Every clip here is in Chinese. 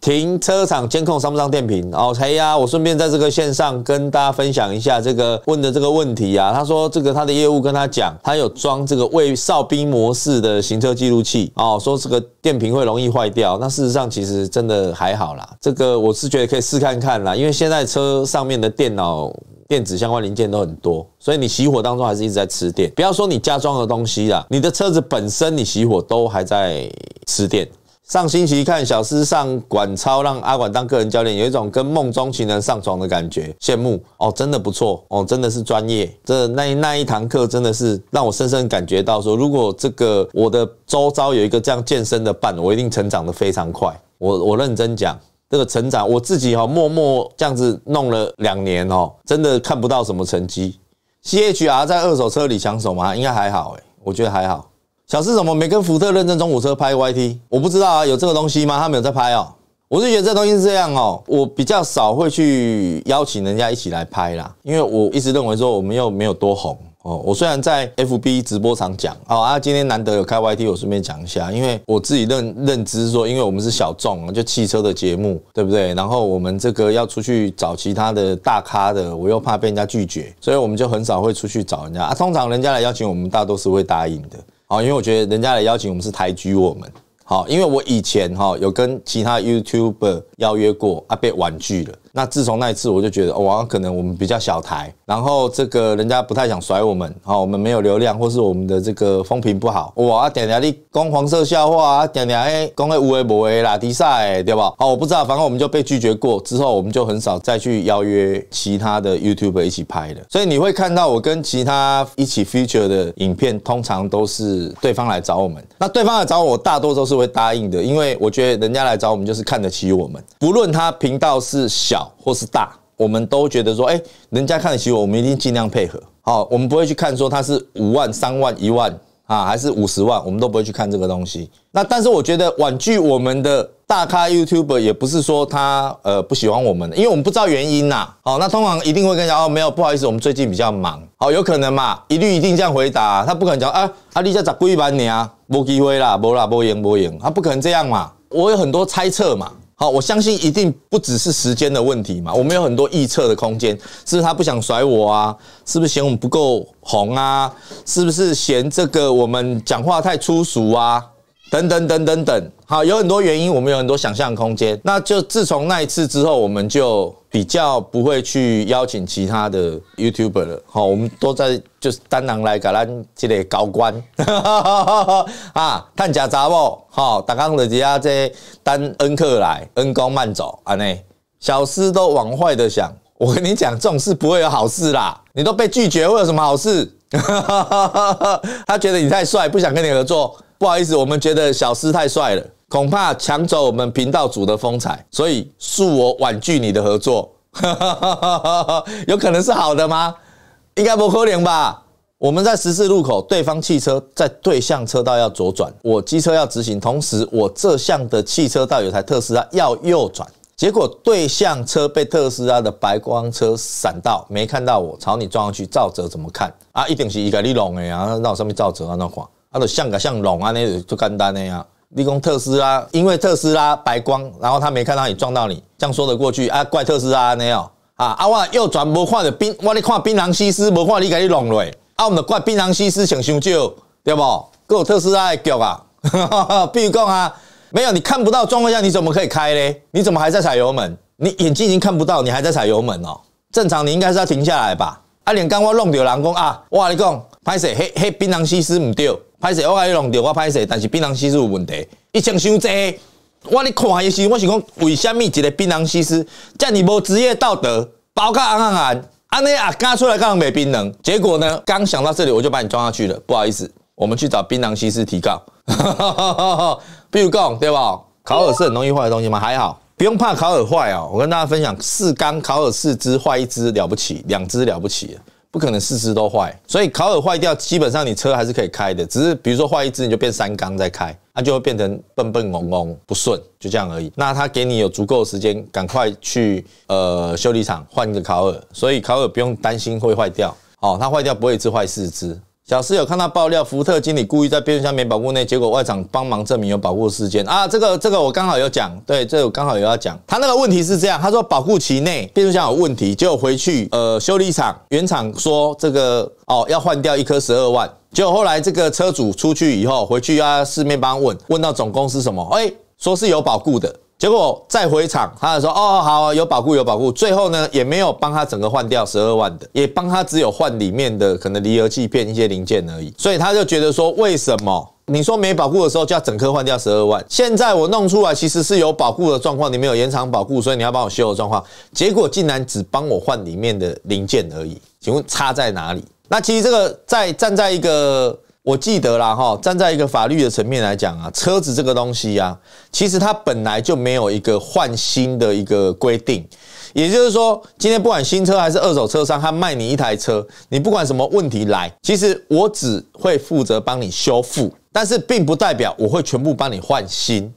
停车场监控上不上电瓶？哦，嘿呀，我顺便在这个线上跟大家分享一下这个问的这个问题啊。他说这个他的业务跟他讲，他有装这个卫哨兵模式的行车记录器哦，说这个电瓶会容易坏掉。那事实上其实真的还好啦。这个我是觉得可以试看看啦，因为现在车上面的电脑电子相关零件都很多，所以你熄火当中还是一直在吃电。不要说你加装的东西啦，你的车子本身你熄火都还在吃电。上星期看小师上管超，让阿管当个人教练，有一种跟梦中情人上床的感觉，羡慕哦，真的不错哦，真的是专业。这那那一堂课真的是让我深深感觉到，说如果这个我的周遭有一个这样健身的伴，我一定成长的非常快。我我认真讲，这个成长我自己哈默默这样子弄了两年哦，真的看不到什么成绩。CHR 在二手车里抢手吗？应该还好诶，我觉得还好。小四怎么没跟福特认证中午车拍 YT？我不知道啊，有这个东西吗？他们有在拍哦。我是觉得这东西是这样哦，我比较少会去邀请人家一起来拍啦，因为我一直认为说我们又没有多红哦。我虽然在 FB 直播场讲哦啊，今天难得有开 YT，我顺便讲一下，因为我自己认认知说，因为我们是小众，就汽车的节目，对不对？然后我们这个要出去找其他的大咖的，我又怕被人家拒绝，所以我们就很少会出去找人家啊。通常人家来邀请我们，大多是会答应的。好，因为我觉得人家来邀请我们是抬举我们。好，因为我以前哈有跟其他 YouTuber 邀约过，啊被婉拒了。那自从那一次，我就觉得，哇，可能我们比较小台，然后这个人家不太想甩我们，好，我们没有流量，或是我们的这个风评不好，哇，点点你讲黄色笑话，点点哎，讲个无为不为啦，迪赛，对吧？好，我不知道，反正我们就被拒绝过，之后我们就很少再去邀约其他的 YouTube 一起拍的。所以你会看到我跟其他一起 Feature 的影片，通常都是对方来找我们。那对方来找我，大多都是会答应的，因为我觉得人家来找我们就是看得起我们，不论他频道是小。或是大，我们都觉得说，哎，人家看得起我，我们一定尽量配合。好，我们不会去看说他是五万、三万、一万啊，还是五十万，我们都不会去看这个东西。那但是我觉得婉拒我们的大咖 YouTube r 也不是说他呃不喜欢我们，因为我们不知道原因呐。好，那通常一定会跟讲，哦，没有，不好意思，我们最近比较忙。好，有可能嘛，一律一定这样回答，他不可能讲啊，阿丽家咋故意玩你啊？没机会啦，没啦，没赢没赢，他不可能这样嘛。我有很多猜测嘛。好，我相信一定不只是时间的问题嘛，我们有很多预测的空间。是不是他不想甩我啊？是不是嫌我们不够红啊？是不是嫌这个我们讲话太粗俗啊？等等等等等，好，有很多原因，我们有很多想象空间。那就自从那一次之后，我们就比较不会去邀请其他的 YouTuber 了。好，我们都在就是单狼来搞咱这些高官 啊，探假杂啵。好，大家的这些单恩客来，恩公慢走啊呢。小思都往坏的想，我跟你讲，这种事不会有好事啦。你都被拒绝，会有什么好事？他觉得你太帅，不想跟你合作。不好意思，我们觉得小师太帅了，恐怕抢走我们频道组的风采，所以恕我婉拒你的合作。有可能是好的吗？应该不可能吧？我们在十字路口，对方汽车在对向车道要左转，我机车要直行，同时我这向的汽车道有台特斯拉要右转。结果对向车被特斯拉的白光车闪到，没看到我朝你撞上去，照责怎么看啊？一定是你给你弄的然后那上面照责啊那款，啊，都像个像龙啊，那就简单那啊。立功特斯拉，因为特斯拉白光，然后他没看到你撞到你，这样说得过去啊，怪特斯拉那样啊啊！我右转没看到冰，我咧看槟榔西施，没看你给你弄落，啊，我们怪槟榔西施想伤少，对不？够特斯拉的脚啊，比如讲啊。没有，你看不到状况下你怎么可以开嘞？你怎么还在踩油门？你眼睛已经看不到，你还在踩油门哦？正常你应该是要停下来吧？啊，连刚我弄丢人讲啊，我跟你讲拍摄，黑黑槟榔西施唔对，拍摄我阿你弄丢，我拍摄，但是槟榔西施有问题，一钱收济，我咧看时候，我想讲为什么一个槟榔西施，这你无职业道德，包括安安安，安尼啊刚出来讲没槟榔，结果呢刚想到这里我就把你撞下去了，不好意思。我们去找槟榔西施提告，比如讲对吧？烤耳是很容易坏的东西吗？还好，不用怕烤耳坏哦。我跟大家分享，四缸烤耳四只坏一只了不起，两只了不起，不可能四只都坏。所以烤耳坏掉，基本上你车还是可以开的，只是比如说坏一只，你就变三缸再开，它就会变成笨笨嗡嗡不顺，就这样而已。那他给你有足够的时间，赶快去呃修理厂换个烤耳，所以烤耳不用担心会坏掉。哦，它坏掉不会只坏四只。小室有看到爆料，福特经理故意在变速箱没保护内，结果外厂帮忙证明有保护事件啊！这个这个我刚好有讲，对，这我刚好有要讲。他那个问题是这样，他说保护期内变速箱有问题，结果回去呃修理厂原厂说这个哦要换掉一颗十二万，结果后来这个车主出去以后回去要四面帮问，问到总公司什么，哎说是有保护的。结果再回厂，他就说哦好，有保护有保护。最后呢，也没有帮他整个换掉十二万的，也帮他只有换里面的可能离合器片一些零件而已。所以他就觉得说，为什么你说没保护的时候就要整颗换掉十二万？现在我弄出来其实是有保护的状况，你没有延长保护，所以你要帮我修的状况，结果竟然只帮我换里面的零件而已。请问差在哪里？那其实这个在站在一个。我记得啦，哈，站在一个法律的层面来讲啊，车子这个东西啊，其实它本来就没有一个换新的一个规定。也就是说，今天不管新车还是二手车商，他卖你一台车，你不管什么问题来，其实我只会负责帮你修复，但是并不代表我会全部帮你换新。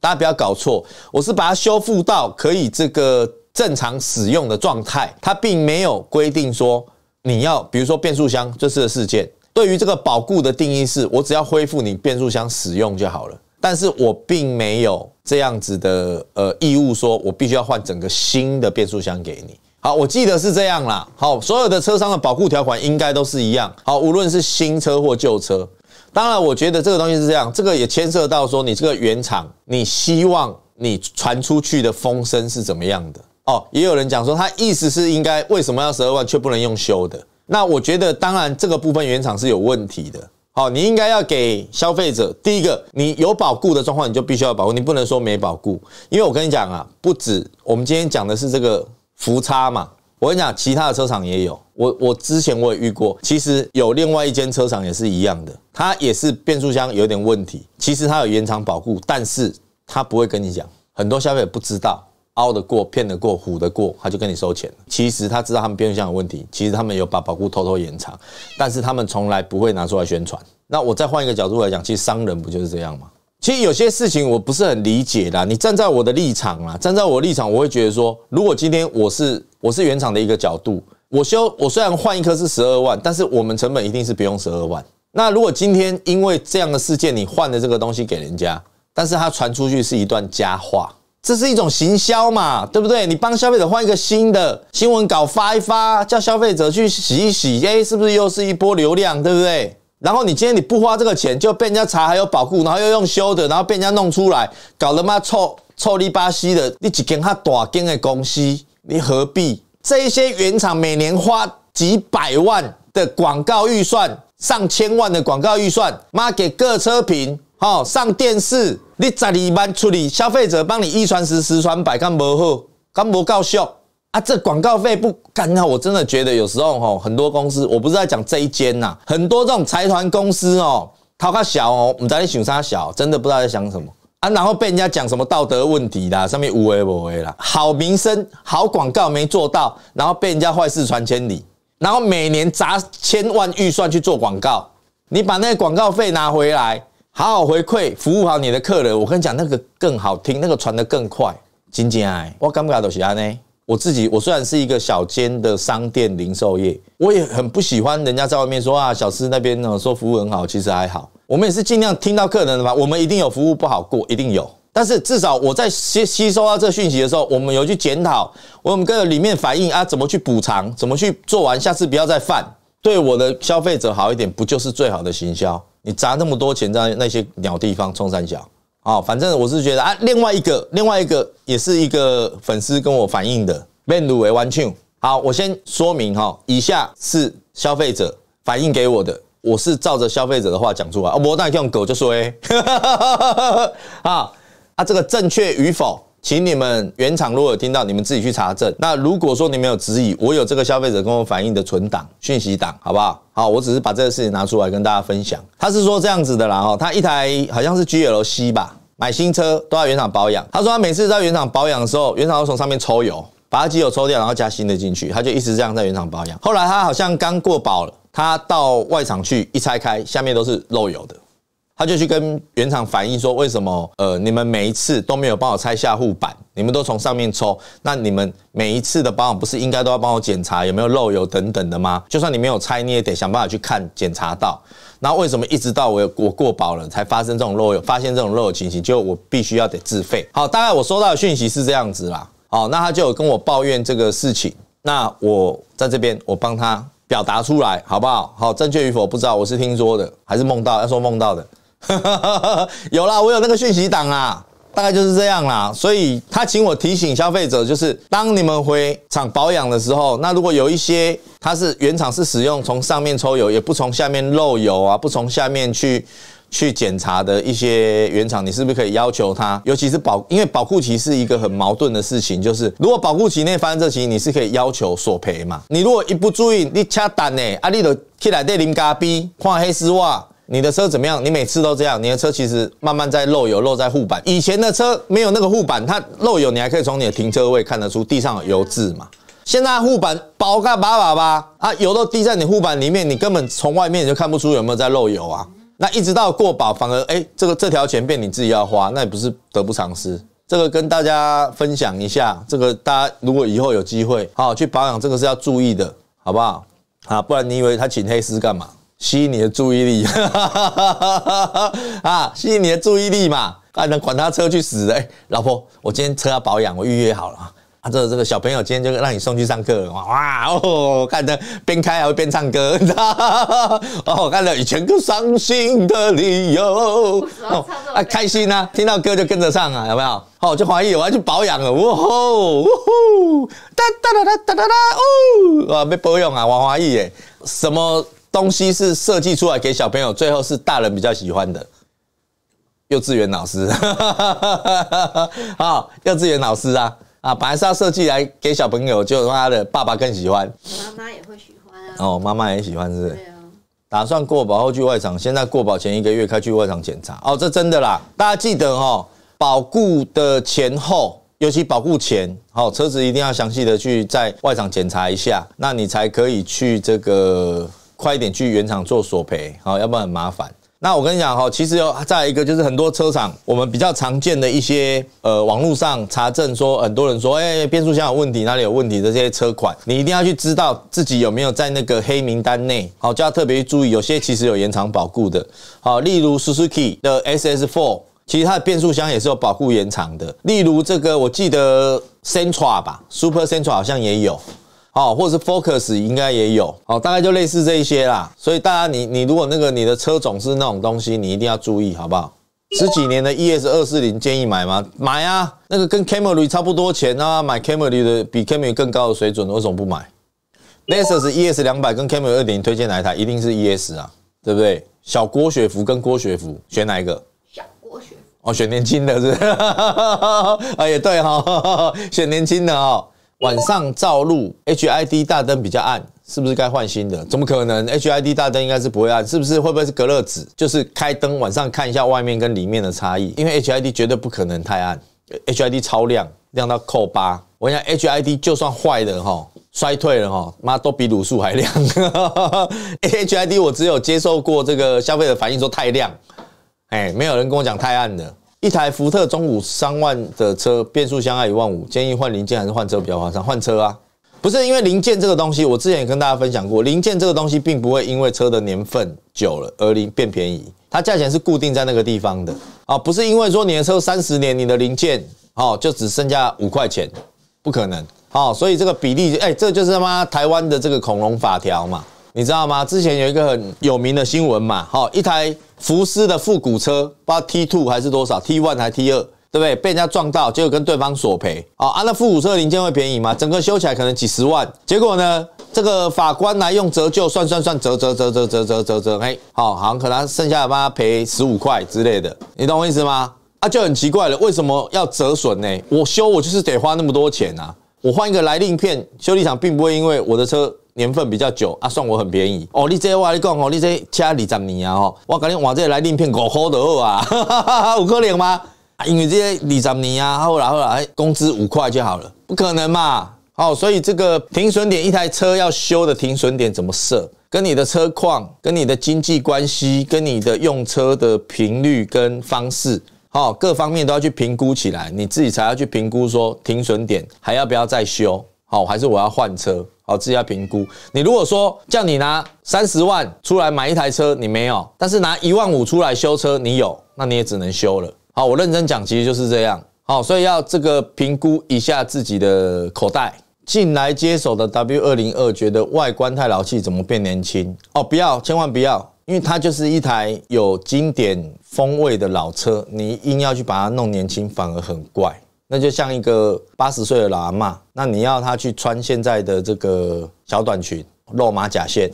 大家不要搞错，我是把它修复到可以这个正常使用的状态，它并没有规定说你要，比如说变速箱这次的事件。对于这个保固的定义是，我只要恢复你变速箱使用就好了，但是我并没有这样子的呃义务，说我必须要换整个新的变速箱给你。好，我记得是这样啦。好，所有的车商的保固条款应该都是一样。好，无论是新车或旧车，当然我觉得这个东西是这样，这个也牵涉到说你这个原厂，你希望你传出去的风声是怎么样的哦。也有人讲说，他意思是应该为什么要十二万，却不能用修的。那我觉得，当然这个部分原厂是有问题的。好，你应该要给消费者第一个，你有保固的状况，你就必须要保固，你不能说没保固。因为我跟你讲啊，不止我们今天讲的是这个浮差嘛，我跟你讲，其他的车厂也有。我我之前我也遇过，其实有另外一间车厂也是一样的，它也是变速箱有点问题，其实它有原厂保固，但是它不会跟你讲，很多消费者不知道。凹得过，骗得过，唬得过，他就跟你收钱。其实他知道他们变速箱有问题，其实他们有把保护偷偷延长，但是他们从来不会拿出来宣传。那我再换一个角度来讲，其实商人不就是这样吗？其实有些事情我不是很理解啦。你站在我的立场啊，站在我立场，我会觉得说，如果今天我是我是原厂的一个角度，我修我虽然换一颗是十二万，但是我们成本一定是不用十二万。那如果今天因为这样的事件，你换了这个东西给人家，但是他传出去是一段佳话。这是一种行销嘛，对不对？你帮消费者换一个新的新闻稿发一发，叫消费者去洗一洗，哎，是不是又是一波流量，对不对？然后你今天你不花这个钱，就被人家查还有保护，然后又用修的，然后被人家弄出来，搞得嘛臭臭里巴西的，你几间他大间的公司，你何必？这一些原厂每年花几百万的广告预算，上千万的广告预算，妈给各车评。好，上电视，你咋二万出理？消费者帮你一传十，十传百，敢无好，敢无够笑啊？这广告费不干啊！我真的觉得有时候吼，很多公司，我不是在讲这一间呐，很多这种财团公司哦，他个小哦，我知昨天请他小，真的不知道在想什么啊。然后被人家讲什么道德问题啦，上面污为不污啦，好名声、好广告没做到，然后被人家坏事传千里，然后每年砸千万预算去做广告，你把那个广告费拿回来。好好回馈，服务好你的客人。我跟你讲，那个更好听，那个传的更快。金金爱，我感不干都喜安呢。我自己，我虽然是一个小间的商店零售业，我也很不喜欢人家在外面说啊，小吃那边呢说服务很好，其实还好。我们也是尽量听到客人的吧，我们一定有服务不好过，一定有。但是至少我在吸吸收到这讯息的时候，我们有去检讨，我们跟里面反映啊，怎么去补偿，怎么去做完，下次不要再犯，对我的消费者好一点，不就是最好的行销？你砸那么多钱在那些鸟地方冲三角啊？反正我是觉得啊，另外一个另外一个也是一个粉丝跟我反映的，曼努为 one o 好，我先说明哈，以下是消费者反映给我的，我是照着消费者的话讲出来。哦，我那用狗就说哎，啊 啊，这个正确与否？请你们原厂，如果有听到，你们自己去查证。那如果说你们有质疑，我有这个消费者跟我反映的存档讯息档，好不好？好，我只是把这个事情拿出来跟大家分享。他是说这样子的啦，哈，他一台好像是 G L C 吧，买新车都在原厂保养。他说他每次在原厂保养的时候，原厂都从上面抽油，把他机油抽掉，然后加新的进去，他就一直这样在原厂保养。后来他好像刚过保了，他到外厂去一拆开，下面都是漏油的。他就去跟原厂反映说，为什么呃，你们每一次都没有帮我拆下护板，你们都从上面抽，那你们每一次的保养不是应该都要帮我检查有没有漏油等等的吗？就算你没有拆，你也得想办法去看检查到。那为什么一直到我我过保了才发生这种漏油，发现这种漏油情形，就我必须要得自费。好，大概我收到的讯息是这样子啦。哦，那他就有跟我抱怨这个事情。那我在这边我帮他表达出来好不好？好，正确与否不知道，我是听说的还是梦到？要说梦到的。有啦，我有那个讯息档啦，大概就是这样啦。所以他请我提醒消费者，就是当你们回厂保养的时候，那如果有一些它是原厂是使用从上面抽油，也不从下面漏油啊，不从下面去去检查的一些原厂，你是不是可以要求他？尤其是保，因为保护期是一个很矛盾的事情，就是如果保护期内发生这情你是可以要求索赔嘛。你如果一不注意，你恰单呢？啊，你都起来在淋嘎啡，穿黑丝袜。你的车怎么样？你每次都这样。你的车其实慢慢在漏油，漏在护板。以前的车没有那个护板，它漏油你还可以从你的停车位看得出地上有油渍嘛。现在护板薄嘎巴巴啊，油都滴在你护板里面，你根本从外面就看不出有没有在漏油啊。那一直到过保，反而哎，这个这条钱变你自己要花，那也不是得不偿失。这个跟大家分享一下，这个大家如果以后有机会好去保养，这个是要注意的，好不好？啊，不然你以为他请黑丝干嘛？吸引你的注意力，啊，吸引你的注意力嘛！啊，那管他车去死的。哎，老婆，我今天车要保养，我预约好了啊。啊，这这个小朋友今天就让你送去上课了。哇哦，看着边开还会边唱歌，你知道？哦，看到羽泉哥伤心的理由，哦，啊，开心啊！听到歌就跟着唱啊，有没有？哦，就怀疑我要去保养了。哦，哒哒哒哒哒哒哒，哦，啊，被保养啊，我怀疑耶，什么？东西是设计出来给小朋友，最后是大人比较喜欢的。幼稚园老师，啊，幼稚园老师啊，啊，本来是要设计来给小朋友，就他的爸爸更喜欢。妈妈也会喜欢啊。哦，妈妈也喜欢，是。对打算过保后去外场，现在过保前一个月开去外场检查。哦，这真的啦，大家记得哦，保固的前后，尤其保固前，好车子一定要详细的去在外场检查一下，那你才可以去这个。快一点去原厂做索赔，好，要不然很麻烦。那我跟你讲哈，其实有再一个就是很多车厂，我们比较常见的一些呃网络上查证说，很多人说哎变速箱有问题，哪里有问题的这些车款，你一定要去知道自己有没有在那个黑名单内，好就要特别注意。有些其实有延长保固的，好，例如 Suzuki 的 SS4，其实它的变速箱也是有保护延长的。例如这个我记得 Sentra 吧，Super Sentra 好像也有。哦，或者是 Focus 应该也有哦，大概就类似这一些啦。所以大家，你你如果那个你的车总是那种东西，你一定要注意，好不好？十几年的 ES 二四零建议买吗？买啊，那个跟 Camry 差不多钱啊，买 Camry 的比 Camry 更高的水准，为什么不买？Lexus ES 两百跟 Camry 二点零推荐哪一台？一定是 ES 啊，对不对？小郭雪芙跟郭雪芙选哪一个？小郭雪福哦，选年轻的，是不是？啊，也对哈，选年轻的哈。晚上照路，HID 大灯比较暗，是不是该换新的？怎么可能？HID 大灯应该是不会暗，是不是会不会是隔热纸？就是开灯晚上看一下外面跟里面的差异，因为 HID 绝对不可能太暗，HID 超亮，亮到扣八。我讲 HID 就算坏的哈，衰退了哈，妈都比卤素还亮。HID 我只有接受过这个消费者反映说太亮，哎，没有人跟我讲太暗的。一台福特中五三万的车，变速箱要一万五，建议换零件还是换车比较划算？换车啊，不是因为零件这个东西，我之前也跟大家分享过，零件这个东西并不会因为车的年份久了而零变便宜，它价钱是固定在那个地方的啊，不是因为说你的车三十年，你的零件好就只剩下五块钱，不可能好，所以这个比例，哎，这就是他妈台湾的这个恐龙法条嘛，你知道吗？之前有一个很有名的新闻嘛，好，一台。福斯的复古车，不知道 T two 还是多少 T one 还 T 二，对不对？被人家撞到，果跟对方索赔啊。那复古车零件会便宜吗？整个修起来可能几十万。结果呢，这个法官来用折旧算算算，折折折折折折折折，嘿，好，好像可能剩下的帮他赔十五块之类的。你懂我意思吗？啊，就很奇怪了，为什么要折损呢？我修我就是得花那么多钱啊。我换一个来令片，修理厂并不会因为我的车。年份比较久啊，算我很便宜哦。你这我跟你讲哦，你这车二十年啊，哦，我跟你往这里来另片五块就哦啊，五 可零吗？啊，因为这些二十年啊，后来后来工资五块就好了，不可能嘛。哦，所以这个停损点，一台车要修的停损点怎么设？跟你的车况、跟你的经济关系、跟你的用车的频率跟方式，好，各方面都要去评估起来，你自己才要去评估说停损点还要不要再修，好，还是我要换车。好，自家评估。你如果说叫你拿三十万出来买一台车，你没有；但是拿一万五出来修车，你有，那你也只能修了。好，我认真讲，其实就是这样。好，所以要这个评估一下自己的口袋。进来接手的 W 二零二，觉得外观太老气，怎么变年轻？哦，不要，千万不要，因为它就是一台有经典风味的老车，你硬要去把它弄年轻，反而很怪。那就像一个八十岁的老阿妈，那你要她去穿现在的这个小短裙露马甲线，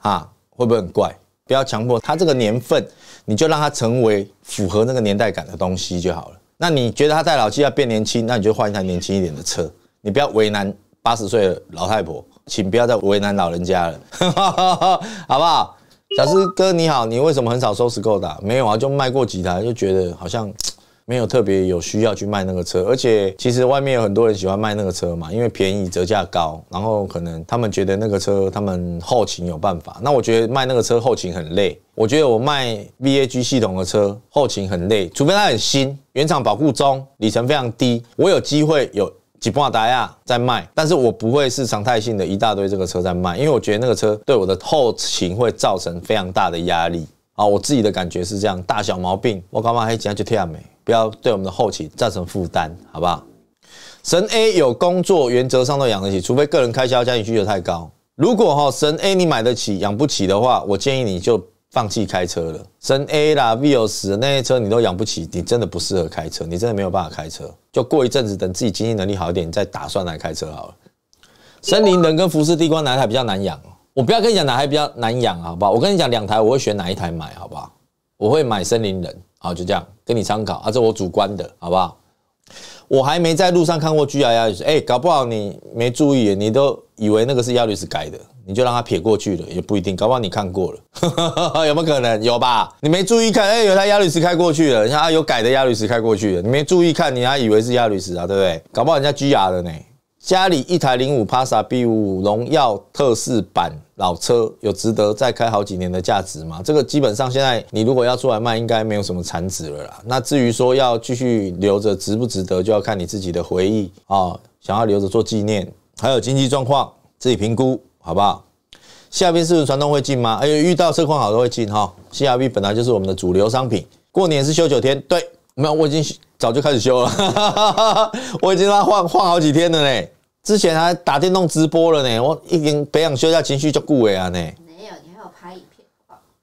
啊，会不会很怪？不要强迫她这个年份，你就让她成为符合那个年代感的东西就好了。那你觉得她戴老气要变年轻，那你就换一台年轻一点的车。你不要为难八十岁的老太婆，请不要再为难老人家了，好不好？小师哥你好，你为什么很少收斯柯达？没有啊，就卖过几台，就觉得好像。没有特别有需要去卖那个车，而且其实外面有很多人喜欢卖那个车嘛，因为便宜折价高，然后可能他们觉得那个车他们后勤有办法。那我觉得卖那个车后勤很累，我觉得我卖 VAG 系统的车后勤很累，除非它很新，原厂保护中里程非常低，我有机会有吉普达亚在卖，但是我不会是常态性的一大堆这个车在卖，因为我觉得那个车对我的后勤会造成非常大的压力。啊，我自己的感觉是这样，大小毛病我干嘛还想就贴美？不要对我们的后期造成负担，好不好？神 A 有工作，原则上都养得起，除非个人开销、家庭需求太高。如果哈神 A 你买得起、养不起的话，我建议你就放弃开车了。神 A 啦、Vios 那些车你都养不起，你真的不适合开车，你真的没有办法开车，就过一阵子等自己经济能力好一点，再打算来开车好了。森林人跟福士地光哪台比较难养？我不要跟你讲哪台比较难养，好不好？我跟你讲两台，我会选哪一台买，好不好？我会买森林人，好，就这样。给你参考，啊，这我主观的，好不好？我还没在路上看过 G R 压路石，哎，搞不好你没注意，你都以为那个是压路石改的，你就让它撇过去了，也不一定，搞不好你看过了，有没有可能？有吧？你没注意看，哎，有台压路石开过去了，人家有改的压路石开过去了，你没注意看，你还以为是压路石啊，对不对？搞不好人家 G R 的呢，家里一台零五 Passa B 五五荣耀特仕版。老车有值得再开好几年的价值吗？这个基本上现在你如果要出来卖，应该没有什么残值了啦。那至于说要继续留着值不值得，就要看你自己的回忆啊，想要留着做纪念，还有经济状况，自己评估好不好？下边是不是传统会进吗？哎遇到车况好的会进哈。CRV 本来就是我们的主流商品，过年是休九天，对，没有，我已经早就开始休了，我已经要换换好几天了嘞。之前还打电动直播了呢，我已经培养休假情绪就顾伟安呢。没有，你还有拍影片。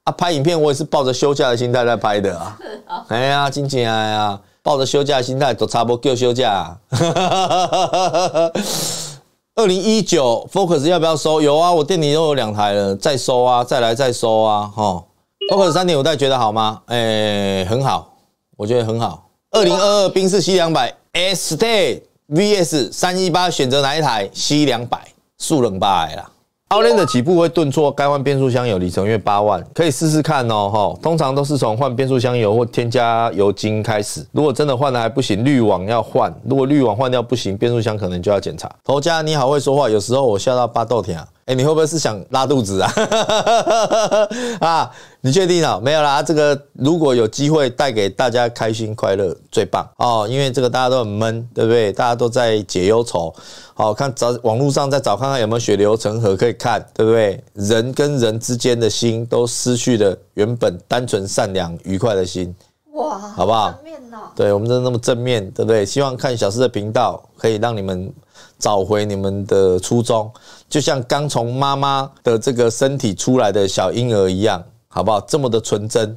啊，拍影片我也是抱着休假的心态在拍的啊。啊。哎呀，金静啊呀，抱着休假的心态都差不多够休假。二零一九 Focus 要不要收？有啊，我店里又有两台了，再收啊，再来再收啊，哈。Focus 三点五代觉得好吗？哎，很好，我觉得很好。二零二二冰室 C 两百 S Day。V S 三一八选择哪一台？C 两百速冷八百啦。奥链的起步会顿挫，该换变速箱油里程约八万，可以试试看哦。哈，通常都是从换变速箱油或添加油精开始。如果真的换了还不行，滤网要换。如果滤网换掉不行，变速箱可能就要检查。头家你好会说话，有时候我笑到巴豆田啊。哎，你会不会是想拉肚子啊？啊，你确定啊？没有啦，这个如果有机会带给大家开心快乐，最棒哦！因为这个大家都很闷，对不对？大家都在解忧愁。好，看找网络上再找看看有没有血流成河可以看，对不对？人跟人之间的心都失去了原本单纯、善良、愉快的心。哇，好不好？正面对，我们真的那么正面，对不对？希望看小四的频道可以让你们。找回你们的初衷，就像刚从妈妈的这个身体出来的小婴儿一样，好不好？这么的纯真，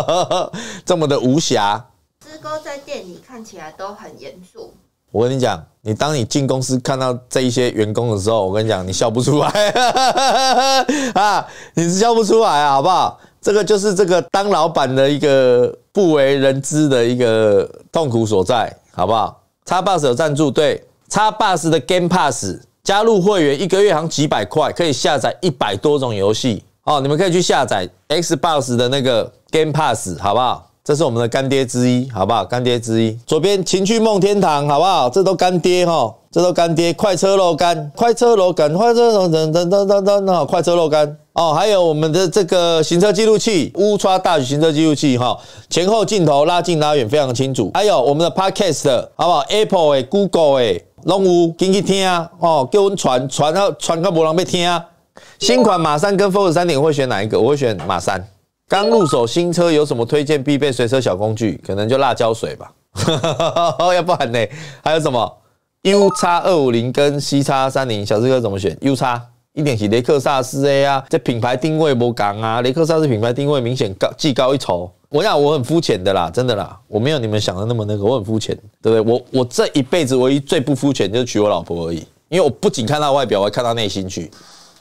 这么的无瑕。志哥在店里看起来都很严肃。我跟你讲，你当你进公司看到这一些员工的时候，我跟你讲，你笑不出来 啊！你是笑不出来啊，好不好？这个就是这个当老板的一个不为人知的一个痛苦所在，好不好？插播有赞助，对。x b u s 的 Game Pass 加入会员一个月好像几百块，可以下载一百多种游戏哦。你们可以去下载 Xbox 的那个 Game Pass，好不好？这是我们的干爹之一，好不好？干爹之一，左边情趣梦天堂，好不好？这都干爹哈，这都干爹。快车肉干，快车肉干，快车等等等等等等，快车肉干哦。还有我们的这个行车记录器，u l t r a 大举行车记录器哈，前后镜头拉近拉远非常清楚。还有我们的 Podcast，好不好？Apple 哎，Google 哎。拢有跟去听啊！哦，叫阮传传，然传到无人被听啊。新款马三跟 Ford 三点会选哪一个？我会选马三。刚入手新车，有什么推荐必备随车小工具？可能就辣椒水吧。要不然呢？还有什么 U 叉二五零跟 C 叉三零？小四哥怎么选？U 叉一点起，雷克萨斯 A 啊，这品牌定位不讲啊，雷克萨斯品牌定位明显高，技高一筹。我讲我很肤浅的啦，真的啦，我没有你们想的那么那个，我很肤浅，对不对？我我这一辈子唯一最不肤浅就是娶我老婆而已，因为我不仅看到外表，我看到内心去，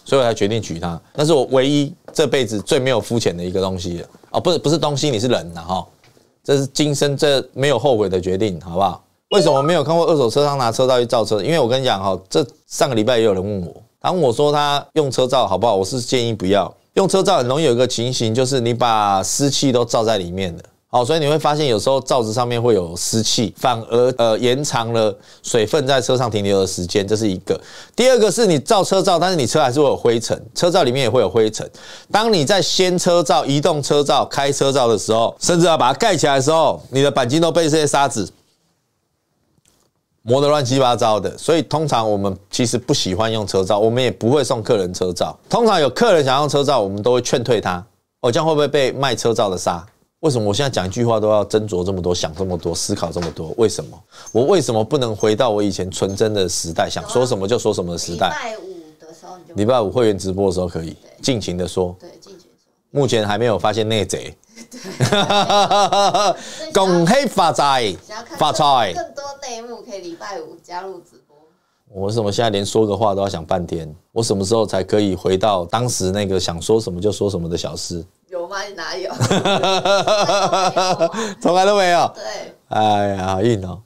所以我才决定娶她。那是我唯一这辈子最没有肤浅的一个东西哦，不是不是东西，你是人呐哈，这是今生这没有后悔的决定，好不好？为什么没有看过二手车商拿车照去造车？因为我跟你讲哈，这上个礼拜也有人问我，他问我说他用车照好不好，我是建议不要。用车罩很容易有一个情形，就是你把湿气都罩在里面的，好，所以你会发现有时候罩子上面会有湿气，反而呃延长了水分在车上停留的时间，这是一个。第二个是你罩车罩，但是你车还是会有灰尘，车罩里面也会有灰尘。当你在掀车罩、移动车罩、开车罩的时候，甚至要把它盖起来的时候，你的钣金都被这些沙子。磨得乱七八糟的，所以通常我们其实不喜欢用车照，我们也不会送客人车照。通常有客人想用车照，我们都会劝退他。哦，这样会不会被卖车照的杀？为什么我现在讲一句话都要斟酌这么多，想这么多，思考这么多？为什么我为什么不能回到我以前纯真的时代，想说什么就说什么的时代？礼拜五的时候你就礼拜五会员直播的时候可以尽情的说。对，尽情说。目前还没有发现内贼。对，恭喜发财，发财。可以礼拜五加入直播。我为什么现在连说个话都要想半天？我什么时候才可以回到当时那个想说什么就说什么的小事？有吗？你哪有？从来都没有。对。哎呀，好硬哦。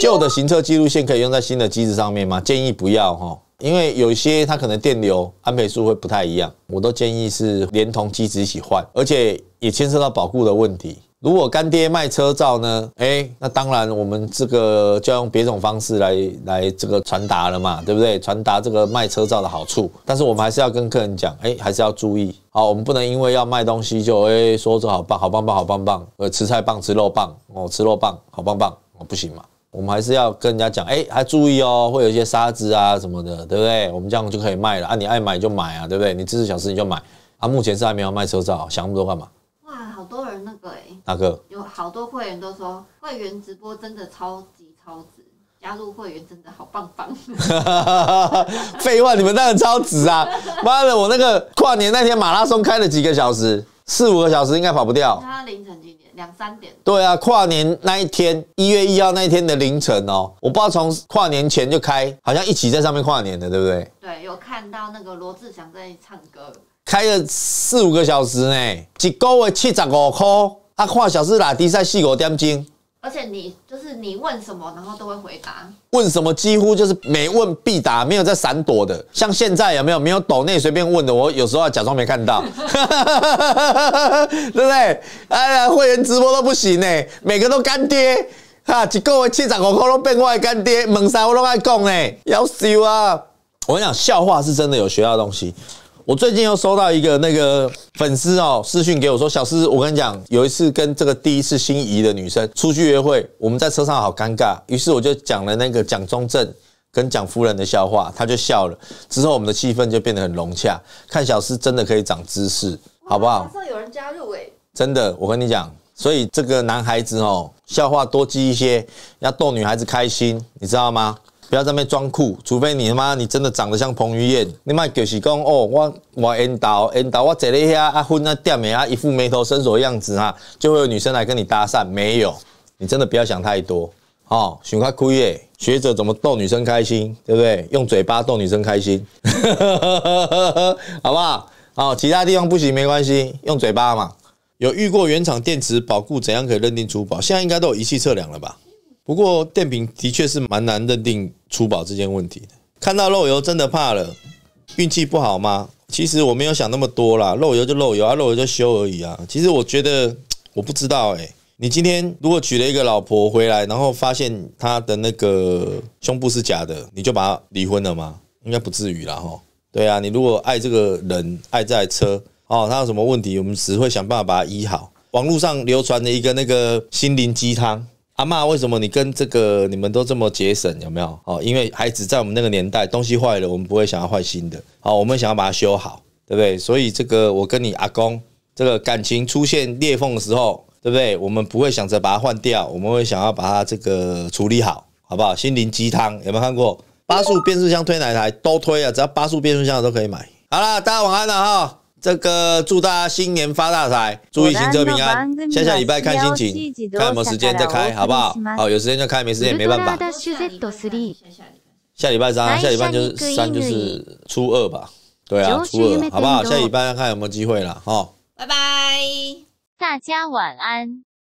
旧的行车记录线可以用在新的机子上面吗？建议不要哈，因为有些它可能电流安培数会不太一样，我都建议是连同机子一起换，而且也牵涉到保护的问题。如果干爹卖车照呢？哎，那当然我们这个就要用别种方式来来这个传达了嘛，对不对？传达这个卖车照的好处。但是我们还是要跟客人讲，哎，还是要注意。好，我们不能因为要卖东西就哎说这好棒好棒棒好棒棒，呃，吃菜棒吃肉棒哦，吃肉棒好棒棒，哦，不行嘛。我们还是要跟人家讲，哎，还注意哦，会有一些沙子啊什么的，对不对？我们这样就可以卖了啊，你爱买就买啊，对不对？你支持小事情就买。啊，目前是还没有卖车照，想那么多干嘛？哪个有好多会员都说会员直播真的超级超值，加入会员真的好棒棒。废话，你们当然超值啊！妈的，我那个跨年那天马拉松开了几个小时，四五个小时应该跑不掉。他凌晨几点？两三点。对啊，跨年那一天，一月一号那一天的凌晨哦，我不知道从跨年前就开，好像一起在上面跨年的，对不对？对，有看到那个罗志祥在唱歌。开了四五个小时呢，一个月七十五块。啊，话小事啦，滴赛四五点钟。而且你就是你问什么，然后都会回答。问什么几乎就是每问必答，没有在闪躲的。像现在有没有没有抖内随便问的？我有时候假装没看到，对不对？哎呀，会员直播都不行呢，每个都干爹哈，一个月七十五块都变我的干爹，问啥我都爱讲呢，要笑啊！我跟你讲，笑话是真的有学到东西。我最近又收到一个那个粉丝哦私讯给我说，小师我跟你讲，有一次跟这个第一次心仪的女生出去约会，我们在车上好尴尬，于是我就讲了那个蒋中正跟蒋夫人的笑话，他就笑了，之后我们的气氛就变得很融洽。看小师真的可以长知识，好不好？有人加入哎，真的，我跟你讲，所以这个男孩子哦，笑话多记一些，要逗女孩子开心，你知道吗？不要在那边装酷，除非你他妈你真的长得像彭于晏，你妈就是讲哦，我我领导领导，我坐了一下啊昏啊掉眉啊，一副眉头深锁的样子啊，就会有女生来跟你搭讪。没有，你真的不要想太多。哦。喜花枯叶，学者怎么逗女生开心，对不对？用嘴巴逗女生开心，好不好？好，其他地方不行没关系，用嘴巴嘛。有遇过原厂电池保护怎样可以认定珠宝？现在应该都有仪器测量了吧？不过，电瓶的确是蛮难认定出保这件问题的。看到漏油，真的怕了。运气不好吗？其实我没有想那么多啦，漏油就漏油啊，漏油就修而已啊。其实我觉得，我不知道哎。你今天如果娶了一个老婆回来，然后发现她的那个胸部是假的，你就把她离婚了吗？应该不至于啦哈。对啊，你如果爱这个人，爱这车哦，他有什么问题，我们只会想办法把它医好。网络上流传的一个那个心灵鸡汤。阿妈，为什么你跟这个你们都这么节省？有没有哦？因为孩子在我们那个年代，东西坏了，我们不会想要换新的，好，我们想要把它修好，对不对？所以这个我跟你阿公这个感情出现裂缝的时候，对不对？我们不会想着把它换掉，我们会想要把它这个处理好，好不好？心灵鸡汤有没有看过？八速变速箱推哪台都推啊，只要八速变速箱都可以买。好了，大家晚安了哈。这个祝大家新年发大财，祝意行车平安。下下礼拜看心情，看有没时间再开，好不好？好，有时间就开，没时间没办法。下礼拜三，下礼拜就是三就是初二吧？对啊，初二，好不好？下礼拜看有没有机会了，哈。拜拜，大家晚安。